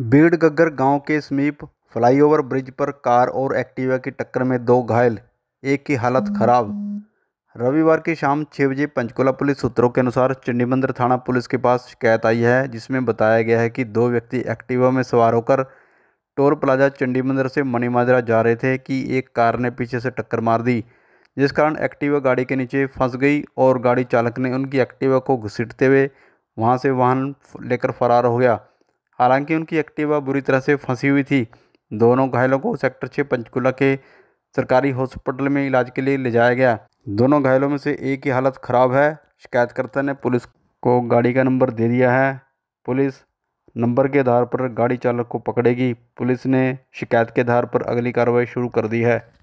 बीड़गगर गांव के समीप फ्लाईओवर ब्रिज पर कार और एक्टिवा की टक्कर में दो घायल एक की हालत खराब रविवार की शाम छः बजे पंचकुला पुलिस सूत्रों के अनुसार चंडीमंदिर थाना पुलिस के पास शिकायत आई है जिसमें बताया गया है कि दो व्यक्ति एक्टिवा में सवार होकर टोल प्लाजा चंडीमंदर से मणिमाजरा जा रहे थे कि एक कार ने पीछे से टक्कर मार दी जिस कारण एक्टिवा गाड़ी के नीचे फंस गई और गाड़ी चालक ने उनकी एक्टिवा को घसीटते हुए वहाँ से वाहन लेकर फरार हो गया हालांकि उनकी एक्टिवा बुरी तरह से फंसी हुई थी दोनों घायलों को सेक्टर छः पंचकुला के सरकारी हॉस्पिटल में इलाज के लिए ले जाया गया दोनों घायलों में से एक की हालत ख़राब है शिकायतकर्ता ने पुलिस को गाड़ी का नंबर दे दिया है पुलिस नंबर के आधार पर गाड़ी चालक को पकड़ेगी पुलिस ने शिकायत के आधार पर अगली कार्रवाई शुरू कर दी है